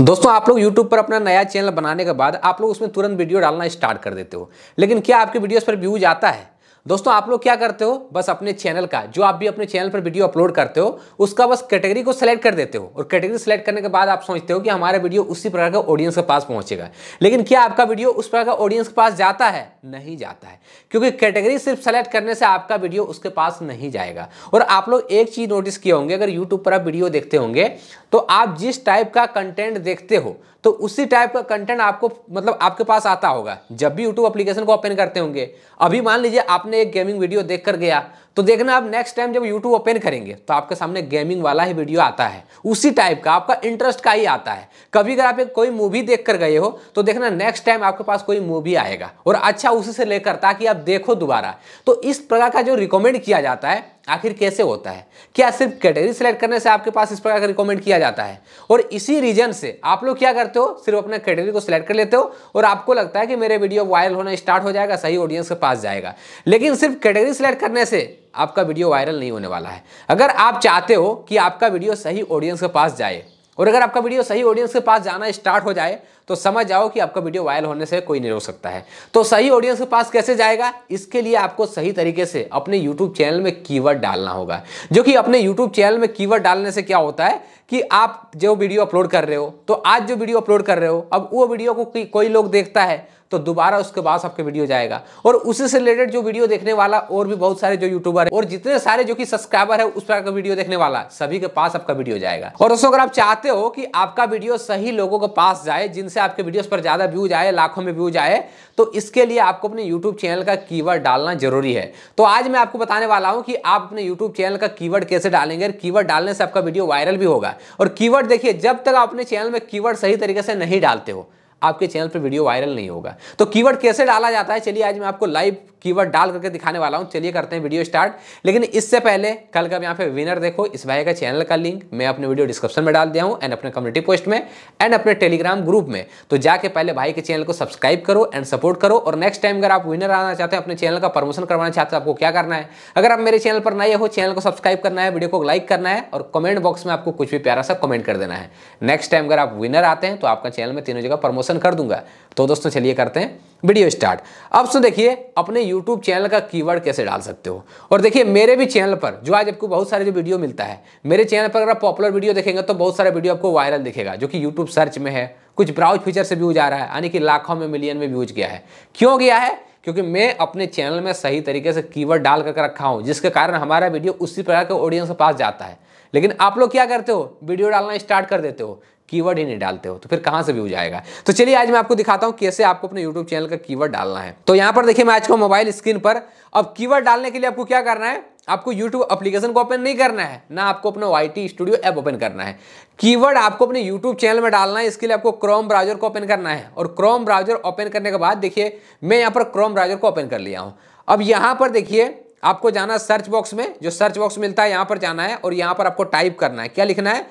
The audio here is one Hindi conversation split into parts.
दोस्तों आप लोग YouTube पर अपना नया चैनल बनाने के बाद आप लोग उसमें तुरंत वीडियो डालना स्टार्ट कर देते हो लेकिन क्या आपके वीडियोस पर व्यूज आता है दोस्तों आप लोग क्या करते हो बस अपने चैनल का जो आप भी अपने चैनल पर वीडियो अपलोड करते हो उसका बस कैटेगरी को सेलेक्ट कर देते हो और कैटेगरी सेलेक्ट करने के बाद आप सोचते हो कि हमारा वीडियो उसी प्रकार का ऑडियंस के पास पहुंचेगा लेकिन क्या आपका वीडियो उस प्रकार का ऑडियंस के पास जाता है नहीं जाता है क्योंकि कैटेगरी सिर्फ सेलेक्ट करने से आपका वीडियो उसके पास नहीं जाएगा और आप लोग एक चीज़ नोटिस किए होंगे अगर यूट्यूब पर आप वीडियो देखते होंगे तो आप जिस टाइप का कंटेंट देखते हो तो उसी टाइप का कंटेंट आपको मतलब आपके पास आता होगा जब भी यूट्यूब अप्लीकेशन को ओपन करते होंगे अभी मान लीजिए आपने सामने एक गेमिंग वीडियो देख गया तो देखना आप नेक्स्ट टाइम जब यूट्यूब ओपन करेंगे तो आपके सामने गेमिंग वाला ही वीडियो आता है उसी टाइप का आपका इंटरेस्ट का ही आता है कभी अगर आप एक कोई मूवी देख कर गए हो तो देखना नेक्स्ट टाइम आपके पास कोई मूवी आएगा और अच्छा उसी से लेकर ताकि आप देखो दोबारा तो इस प्रकार का जो रिकमेंड किया जाता है आखिर कैसे होता है क्या सिर्फ कैटेगरी सेलेक्ट करने से आपके पास इस प्रकार का रिकमेंड किया जाता है और इसी रीजन से आप लोग क्या करते हो सिर्फ अपने कैटेगरी को सिलेक्ट कर लेते हो और आपको लगता है कि मेरे वीडियो वायरल होना स्टार्ट हो जाएगा सही ऑडियंस के पास जाएगा लेकिन सिर्फ कैटेगरी सेलेक्ट करने से आपका वीडियो वायरल नहीं होने वाला है अगर आप चाहते हो कि आपका वीडियो सही ऑडियंस के पास जाए और अगर आपका वीडियो सही ऑडियंस के पास जाना स्टार्ट हो जाए तो समझ जाओ कि आपका वीडियो वायरल होने से कोई नहीं रोक सकता है तो सही ऑडियंस के पास कैसे जाएगा इसके लिए आपको सही तरीके से अपने यूट्यूब चैनल में कीवर्ड डालना होगा जो कि अपने यूट्यूब चैनल में कीवर्ड डालने से क्या होता है कि आप जो वीडियो अपलोड कर रहे हो तो आज जो वीडियो अपलोड कर रहे हो अब वो वीडियो को कोई लोग देखता है तो दोबारा उसके पास आपके वीडियो जाएगा और उससे रिलेटेड जो वीडियो देखने वाला और भी बहुत सारे जो यूट्यूबर है और जितने सारे जो कि सब्सक्राइबर है उस प्रकार का वीडियो देखने वाला सभी के पास आपका वीडियो जाएगा और दोस्तों अगर आप चाहते हो कि आपका वीडियो सही लोगों के पास जाए जिनसे आपके वीडियो पर ज्यादा व्यूज आए लाखों में व्यूज आए तो इसके लिए आपको अपने यूट्यूब चैनल का की डालना जरूरी है तो आज मैं आपको बताने वाला हूं कि आप अपने यूट्यूब चैनल का की कैसे डालेंगे की वर्ड डालने से आपका वीडियो वायरल भी होगा और की देखिए जब तक आप अपने चैनल में की सही तरीके से नहीं डालते हो आपके चैनल पर वीडियो वायरल नहीं होगा तो कीवर्ड कैसे डाला जाता है चलिए आज मैं आपको लाइव कीवर्ड डाल करके दिखाने वाला हूँ चलिए करते हैं वीडियो स्टार्ट लेकिन इससे पहले कल का यहाँ पे विनर देखो इस भाई का चैनल का लिंक मैं अपने वीडियो डिस्क्रिप्शन में डाल दिया हूँ एंड अपने कम्युनिटी पोस्ट में एंड अपने टेलीग्राम ग्रुप में तो जाके पहले भाई के चैनल को सब्सक्राइब करो एंड सपोर्ट करो और नेक्स्ट टाइम अगर आप विनर आना चाहते हैं अपने चैनल का प्रमोशन करवाना चाहते हैं आपको क्या करना है अगर आप मेरे चैनल पर नए हो चैनल को सब्सक्राइब करना है वीडियो को लाइक करना है और कमेंट बॉक्स में आपको कुछ भी प्यारा सा कमेंट कर देना है नेक्स्ट टाइम अगर आप विनर आते हैं तो आपका चैनल में तीनों जगह प्रमोशन कर दूंगा तो दोस्तों चलिए करते हैं वीडियो स्टार्ट अब सो देखिए अपने यूट्यूब चैनल का कीवर्ड कैसे डाल सकते हो और देखिए मेरे भी चैनल पर जो आज आपको बहुत सारे जो वीडियो मिलता है मेरे चैनल पर अगर आप पॉपुलर वीडियो देखेंगे तो बहुत सारे वीडियो आपको वायरल दिखेगा जो कि यूट्यूब सर्च में है कुछ ब्राउज फीचर से व्यूज आ रहा है यानी कि लाखों में मिलियन में व्यूज गया है क्यों गया है क्योंकि मैं अपने चैनल में सही तरीके से कीवर्ड डाल करके रखा हूँ जिसके कारण हमारा वीडियो उसी प्रकार के ऑडियंस के पास जाता है लेकिन आप लोग क्या करते हो वीडियो डालना स्टार्ट कर देते हो कीवर्ड ही नहीं डालते हो तो फिर कहां से व्यू जाएगा तो चलिए आज मैं आपको दिखाता हूं कैसे आपको अपने यूट्यूब चैनल का कीवर्ड डालना है तो यहां पर देखिए मैं आज को मोबाइल स्क्रीन पर अब कीवर्ड डालने के लिए आपको क्या करना है आपको YouTube एप्लीकेशन को ओपन नहीं करना है ना आपको अपना वाई स्टूडियो ऐप ओपन करना है कीवर्ड आपको अपने YouTube चैनल में डालना है इसके लिए आपको क्रोम ब्राउजर को ओपन करना है और क्रोम ब्राउजर ओपन करने के बाद देखिए मैं यहाँ पर क्रोम ब्राउजर को ओपन कर लिया हूँ अब यहाँ पर देखिए आपको जाना सर्च बॉक्स में जो सर्च बॉक्स मिलता है यहाँ पर जाना है और यहाँ पर आपको टाइप करना है क्या लिखना है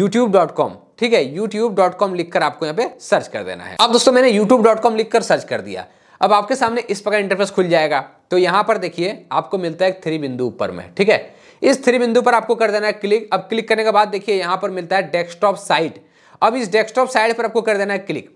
यूट्यूब ठीक है youtube.com लिखकर आपको यहाँ पे सर्च कर देना है अब दोस्तों मैंने youtube.com लिखकर सर्च कर दिया अब आपके सामने इस प्रकार इंटरफेस खुल जाएगा तो यहाँ पर देखिए आपको मिलता है थ्री बिंदु ऊपर में ठीक है इस थ्री बिंदु पर आपको कर देना है क्लिक अब क्लिक करने के बाद देखिए यहाँ पर मिलता है डेस्कटॉप साइट अब इस डेस्कटॉप साइट पर आपको कर देना है क्लिक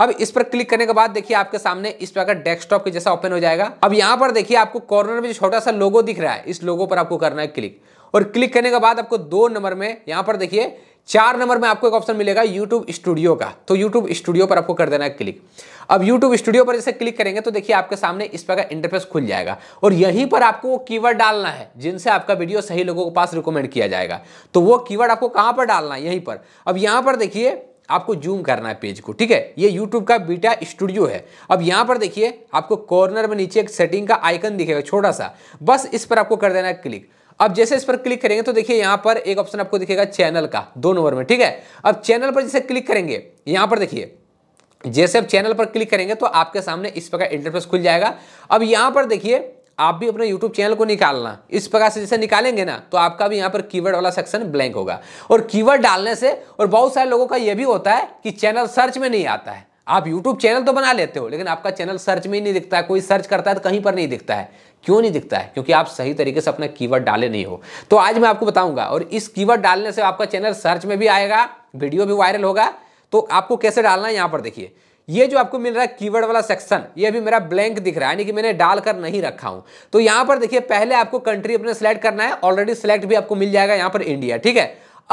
अब इस पर क्लिक करने के बाद देखिए आपके सामने इस प्रकार डेस्कटॉप के जैसा ओपन हो जाएगा अब यहाँ पर देखिए आपको कॉर्नर में जो छोटा सा लोगो दिख रहा है इस लोगो पर आपको करना है क्लिक और क्लिक करने के बाद आपको दो नंबर में यहाँ पर देखिए चार नंबर में आपको एक ऑप्शन मिलेगा यूट्यूब स्टूडियो का तो यूट्यूब स्टूडियो पर आपको कर देना है क्लिक अब YouTube स्टूडियो पर जैसे क्लिक करेंगे तो देखिए आपके सामने इस पर का इंटरफेस खुल जाएगा और यहीं पर आपको वो कीवर्ड डालना है जिनसे आपका वीडियो सही लोगों के पास रिकमेंड किया जाएगा तो वो कीवर्ड आपको कहां पर डालना है यहीं पर अब यहां पर देखिए आपको जूम करना है पेज को ठीक है ये YouTube का बीटा स्टूडियो है अब यहां पर देखिए आपको कॉर्नर में नीचे एक सेटिंग का आइकन दिखेगा छोटा सा बस इस पर आपको कर देना है क्लिक अब जैसे इस पर क्लिक करेंगे तो देखिए यहां पर एक ऑप्शन आपको दिखेगा चैनल का दो नंबर में ठीक है अब चैनल पर जैसे क्लिक करेंगे यहां पर देखिए जैसे आप चैनल पर क्लिक करेंगे तो आपके सामने इस प्रकार इंटरफेस खुल जाएगा अब यहां पर देखिए आप भी अपने YouTube चैनल को निकालना इस प्रकार से जैसे निकालेंगे ना तो आपका भी यहां पर कीवर्ड वाला सेक्शन ब्लैंक होगा और कीवर्ड डालने से और बहुत सारे लोगों का यह भी होता है कि चैनल सर्च में नहीं आता है आप यूट्यूब चैनल तो बना लेते हो लेकिन आपका चैनल सर्च में ही नहीं दिखता है कोई सर्च करता है तो कहीं पर नहीं दिखता है क्यों नहीं दिखता है क्योंकि आप सही तरीके से अपना कीवर्ड डाले नहीं हो तो आज मैं आपको बताऊंगा और इस कीवर्ड डालने से आपका चैनल सर्च में भी आएगा वीडियो भी वायरल होगा तो आपको कैसे डालना है यहाँ पर देखिए ये जो आपको मिल रहा है कीवर्ड वाला सेक्शन ये अभी मेरा ब्लैंक दिख रहा है यानी कि मैंने डालकर नहीं रखा हूं तो यहां पर देखिए पहले आपको कंट्री अपने सेलेक्ट करना है ऑलरेडी सेलेक्ट भी आपको मिल जाएगा यहां पर इंडिया ठीक है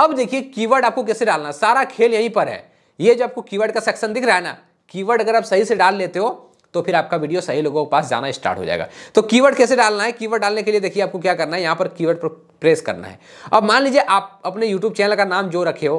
अब देखिए कीवर्ड आपको कैसे डालना सारा खेल यहीं पर है ये जो आपको कीवर्ड का सेक्शन दिख रहा है ना कीवर्ड अगर आप सही से डाल लेते हो तो फिर आपका वीडियो सही लोगों के पास जाना स्टार्ट हो जाएगा तो कीवर्ड कैसे डालना है कीवर्ड डालने के लिए देखिए आपको क्या करना है यहाँ पर कीवर्ड पर प्रेस करना है अब मान लीजिए आप अपने यूट्यूब चैनल का नाम जो रखे हो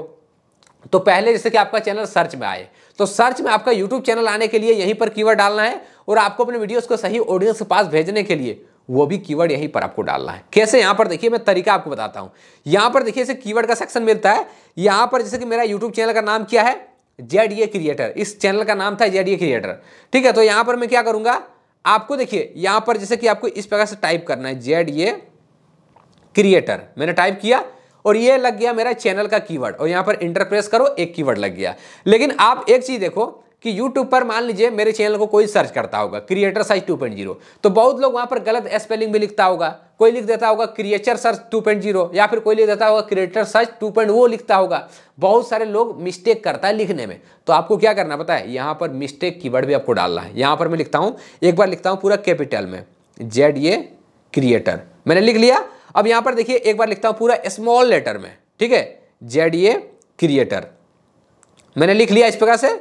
तो पहले जैसे कि आपका चैनल सर्च में आए तो सर्च में आपका यूट्यूब चैनल आने के लिए यहीं पर कीवर्ड डालना है और आपको अपने वीडियोस को सही ऑडियंस के पास भेजने के लिए वो भी कीवर्ड यहीं पर आपको डालना है कैसे यहां पर देखिए मैं तरीका आपको बताता हूँ यहाँ पर देखिए जैसे कीवर्ड का सेक्शन मिलता है यहां पर जैसे कि मेरा यूट्यूब चैनल का नाम क्या है जेड ये क्रिएटर इस चैनल का नाम था जेड ये क्रिएटर ठीक है तो यहां पर मैं क्या करूंगा आपको देखिए यहां पर जैसे कि आपको इस प्रकार से टाइप करना है जेड ये क्रिएटर मैंने टाइप किया और ये लग गया मेरा चैनल का कीवर्ड और यहां पर इंटरप्रेस करो एक कीवर्ड लग गया लेकिन आप एक चीज़ देखो कि YouTube पर मान लीजिए मेरे चैनल को कोई सर्च करता होगा क्रिएटर साइज 2.0 तो बहुत लोग वहां पर गलत स्पेलिंग भी लिखता होगा कोई लिख देता होगा क्रिएचर सर्च 2.0 या फिर कोई लिख देता होगा क्रिएटर सर्च 2.0 लिखता होगा बहुत सारे लोग मिस्टेक करता है लिखने में तो आपको क्या करना पता है यहाँ पर मिस्टेक की भी आपको डालना है यहाँ पर मैं लिखता हूँ एक बार लिखता हूँ पूरा कैपिटल में जेड ये क्रिएटर मैंने लिख लिया अब यहाँ पर देखिए एक बार लिखता हूँ पूरा स्मॉल लेटर में ठीक है जेड ये क्रिएटर मैंने लिख लिया इस प्रकार से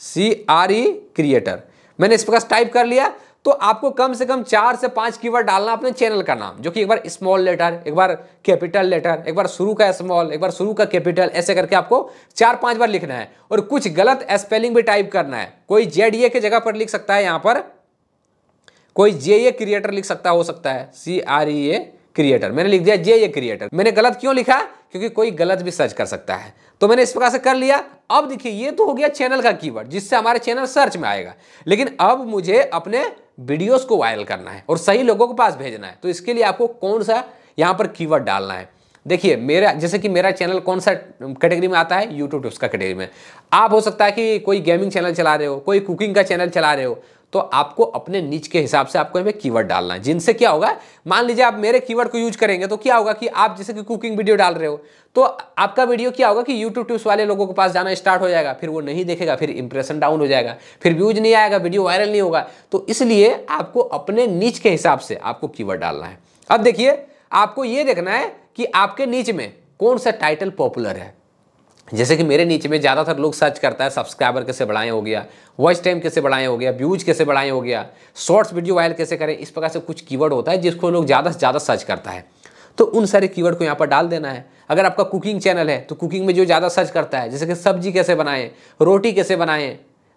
सी आर ई क्रिएटर मैंने इस प्रकार टाइप कर लिया तो आपको कम से कम चार से पांच कीवर्ड डालना अपने चैनल का नाम जो कि एक बार स्मॉल लेटर एक बार कैपिटल लेटर एक बार शुरू का स्मॉल एक बार शुरू का कैपिटल ऐसे करके आपको चार पांच बार लिखना है और कुछ गलत स्पेलिंग भी टाइप करना है कोई जेड ए के जगह पर लिख सकता है यहां पर कोई जे ए क्रिएटर लिख सकता हो सकता है C R E a creator मैंने लिख दिया जे ए क्रिएटर मैंने गलत क्यों लिखा क्योंकि कोई गलत भी सर्च कर सकता है तो मैंने इस प्रकार से कर लिया अब देखिए ये तो हो गया चैनल का कीवर्ड जिससे हमारे चैनल सर्च में आएगा लेकिन अब मुझे अपने वीडियोस को वायरल करना है और सही लोगों के पास भेजना है तो इसके लिए आपको कौन सा यहाँ पर कीवर्ड डालना है देखिए मेरा जैसे कि मेरा चैनल कौन सा कैटेगरी में आता है यूट्यूब टिप्स का कैटेगरी में आप हो सकता है कि कोई गेमिंग चैनल चला रहे हो कोई कुकिंग का चैनल चला रहे हो तो आपको अपने नीच के हिसाब से आपको इनमें कीवर्ड डालना है जिनसे क्या होगा मान लीजिए आप मेरे कीवर्ड को यूज करेंगे तो क्या होगा कि आप जैसे कि कुकिंग वीडियो डाल रहे हो तो आपका वीडियो क्या होगा कि यूट्यूब ट्यूब्स वाले लोगों के पास जाना स्टार्ट हो जाएगा फिर वो नहीं देखेगा फिर इंप्रेशन डाउन हो जाएगा फिर व्यूज नहीं आएगा वीडियो वायरल नहीं होगा तो इसलिए आपको अपने नीच के हिसाब से आपको कीवर्ड डालना है अब देखिए आपको ये देखना है कि आपके नीच में कौन सा टाइटल पॉपुलर है जैसे कि मेरे नीचे में ज़्यादातर लोग सर्च करता है सब्सक्राइबर कैसे बढ़ाएं हो गया वॉइस टाइम कैसे बढ़ाएं हो गया व्यूज कैसे बढ़ाएं हो गया शॉर्ट्स वीडियो वायरल कैसे करें इस प्रकार से कुछ कीवर्ड होता है जिसको लोग ज़्यादा से ज़्यादा सर्च करता है तो उन सारे कीवर्ड को यहाँ पर डाल देना है अगर आपका कुकिंग चैनल है तो कुकिंग में जो ज़्यादा सर्च करता है जैसे कि सब्जी कैसे बनाएं रोटी कैसे बनाएं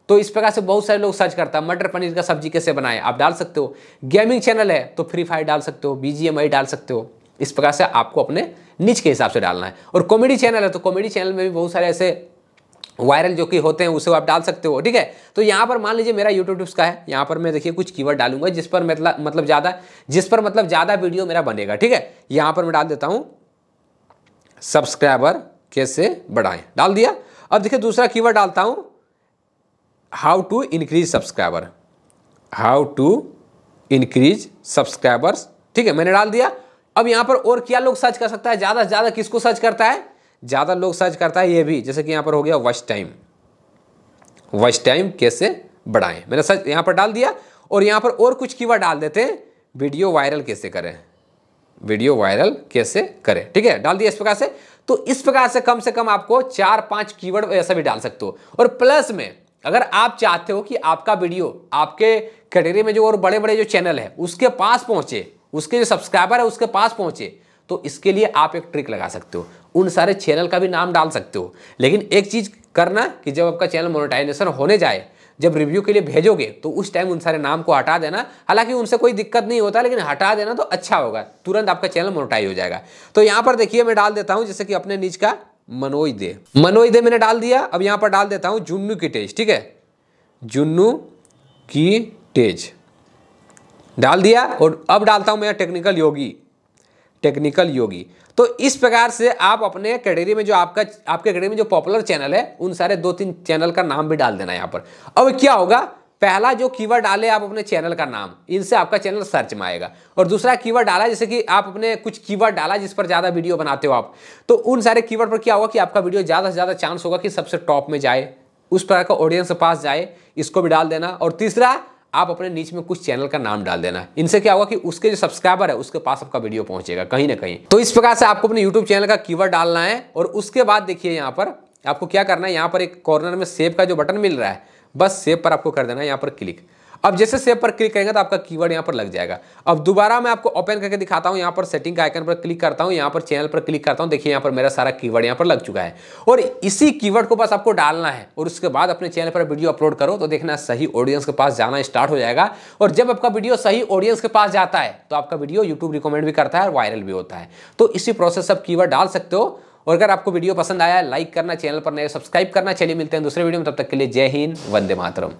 तो इस प्रकार से बहुत सारे लोग सर्च करता है मटर पनीर का सब्जी कैसे बनाएं आप डाल सकते हो गेमिंग चैनल है तो फ्री फायर डाल सकते हो बी डाल सकते हो इस प्रकार से आपको अपने नीच के हिसाब से डालना है और कॉमेडी चैनल है तो कॉमेडी चैनल में भी बहुत सारे ऐसे वायरल जो कि होते हैं उसे आप डाल सकते हो ठीक है तो यहाँ पर मान लीजिए मेरा यूट्यूब टिप्स का है यहाँ पर मैं देखिए कुछ कीवर्ड डालूंगा जिस पर मतलब मतलब ज़्यादा जिस पर मतलब ज़्यादा वीडियो मेरा बनेगा ठीक है यहाँ पर मैं डाल देता हूँ सब्सक्राइबर कैसे बढ़ाएं डाल दिया अब देखिए दूसरा कीवर्ड डालता हूँ how to increase subscriber how to increase subscribers ठीक है मैंने डाल दिया अब यहां पर और क्या लोग सर्च कर सकता है ज़्यादा से ज़्यादा किसको सर्च करता है ज़्यादा लोग सर्च करता है यह भी जैसे कि यहां पर हो गया वॉच टाइम वॉच टाइम कैसे बढ़ाएं मैंने सर्च यहां पर डाल दिया और यहां पर और कुछ की डाल देते हैं वीडियो वायरल कैसे करें वीडियो वायरल कैसे करें ठीक है डाल दिया इस प्रकार से तो इस प्रकार से कम से कम आपको चार पांच कीवर्ड ऐसा भी डाल सकते हो और प्लस में अगर आप चाहते हो कि आपका वीडियो आपके कैटेगरी में जो और बड़े बड़े जो चैनल है उसके पास पहुंचे उसके जो सब्सक्राइबर है उसके पास पहुंचे तो इसके लिए आप एक ट्रिक लगा सकते हो उन सारे चैनल का भी नाम डाल सकते हो लेकिन एक चीज़ करना कि जब आपका चैनल मोनेटाइजेशन होने जाए जब रिव्यू के लिए भेजोगे तो उस टाइम उन सारे नाम को हटा देना हालांकि उनसे कोई दिक्कत नहीं होता लेकिन हटा देना तो अच्छा होगा तुरंत आपका चैनल मोनोटाइज हो जाएगा तो यहाँ पर देखिए मैं डाल देता हूँ जैसे कि अपने नीच का मनोज दे मनोज दे मैंने डाल दिया अब यहाँ पर डाल देता हूँ जुन्नू की टेज ठीक है जुन्नू की टेज डाल दिया और अब डालता हूँ मैं टेक्निकल योगी टेक्निकल योगी तो इस प्रकार से आप अपने कैटेगरी में जो आपका आपके कैटेगरी में जो पॉपुलर चैनल है उन सारे दो तीन चैनल का नाम भी डाल देना यहाँ पर अब क्या होगा पहला जो कीवर्ड डाले आप अपने चैनल का नाम इनसे आपका चैनल सर्च में आएगा और दूसरा कीवर्ड डाला जैसे कि आप अपने कुछ कीवर्ड डाला जिस पर ज़्यादा वीडियो बनाते हो आप तो उन सारे कीवर्ड पर क्या होगा कि आपका वीडियो ज़्यादा से ज़्यादा चांस होगा कि सबसे टॉप में जाए उस प्रकार का ऑडियंस के पास जाए इसको भी डाल देना और तीसरा आप अपने नीच में कुछ चैनल का नाम डाल देना इनसे क्या होगा कि उसके जो सब्सक्राइबर है उसके पास आपका वीडियो पहुंचेगा कहीं ना कहीं तो इस प्रकार से आपको अपने यूट्यूब चैनल का कीवर्ड डालना है और उसके बाद देखिए यहाँ पर आपको क्या करना है यहाँ पर एक कॉर्नर में सेव का जो बटन मिल रहा है बस सेव पर आपको कर देना है यहाँ पर क्लिक अब जैसे सेव पर क्लिक करेंगे तो आपका कीवर्ड यहाँ पर लग जाएगा अब दोबारा मैं आपको ओपन करके दिखाता हूँ यहाँ पर सेटिंग का आइकन पर क्लिक करता हूँ यहाँ पर चैनल पर क्लिक करता हूँ देखिए यहाँ पर मेरा सारा कीवर्ड यहाँ पर लग चुका है और इसी कीवर्ड को बस आपको डालना है और उसके बाद अपने चैनल पर वीडियो अपलोड करो तो देखना सही ऑडियंस के पास जाना स्टार्ट हो जाएगा और जब आपका वीडियो सही ऑडियंस के पास जाता है तो आपका वीडियो यूट्यूब रिकमेंड भी करता है और वायरल भी होता है तो इसी प्रोसेस आप कीवर्ड डाल सकते हो और अगर आपको वीडियो पसंद आया लाइक करना चैनल पर नए सब्सक्राइब करना चलिए मिलते हैं दूसरे वीडियो में तब तक के लिए जय हिंद वंदे मातरम